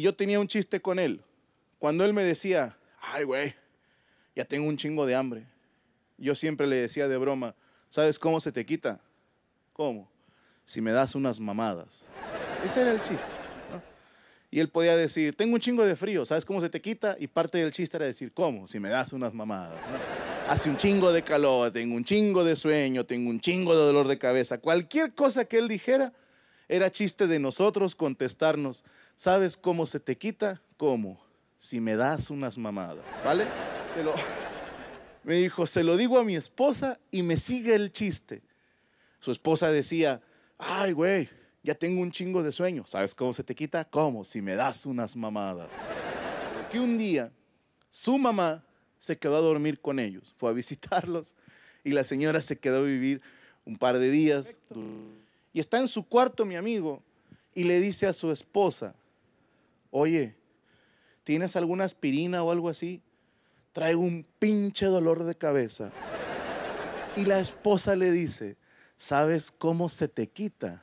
Y yo tenía un chiste con él. Cuando él me decía, ay, güey, ya tengo un chingo de hambre. Yo siempre le decía de broma, ¿sabes cómo se te quita? ¿Cómo? Si me das unas mamadas. Ese era el chiste. Y él podía decir, tengo un chingo de frío, ¿sabes cómo se te quita? Y parte del chiste era decir, ¿cómo? Si me das unas mamadas. Hace un chingo de calor, tengo un chingo de sueño, tengo un chingo de dolor de cabeza. Cualquier cosa que él dijera, era chiste de nosotros contestarnos, ¿sabes cómo se te quita? ¿Cómo? Si me das unas mamadas, ¿vale? Me dijo, se lo digo a mi esposa y me sigue el chiste. Su esposa decía, ay, güey, ya tengo un chingo de sueño. ¿Sabes cómo se te quita? ¿Cómo? Si me das unas mamadas. que un día su mamá se quedó a dormir con ellos, fue a visitarlos y la señora se quedó a vivir un par de días. Y está en su cuarto mi amigo y le dice a su esposa, oye, ¿tienes alguna aspirina o algo así? trae un pinche dolor de cabeza. Y la esposa le dice, ¿sabes cómo se te quita?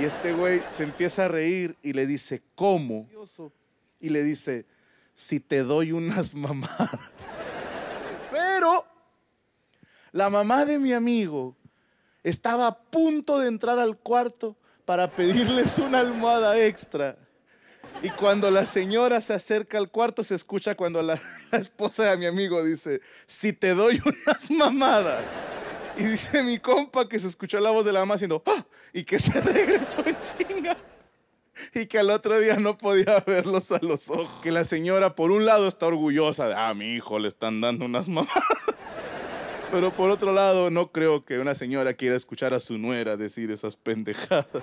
Y este güey se empieza a reír y le dice, ¿cómo? Y le dice, si te doy unas mamás Pero la mamá de mi amigo estaba a punto de entrar al cuarto para pedirles una almohada extra. Y cuando la señora se acerca al cuarto, se escucha cuando la, esposa de mi amigo dice, si te doy unas mamadas. Y dice mi compa que se escuchó la voz de la mamá diciendo, ¡Ah! y que se regresó en chinga. Y que al otro día no podía verlos a los ojos. Que la señora, por un lado, está orgullosa de, ah, mi hijo, le están dando unas mamadas. Pero por otro lado, no creo que una señora quiera escuchar a su nuera decir esas pendejadas.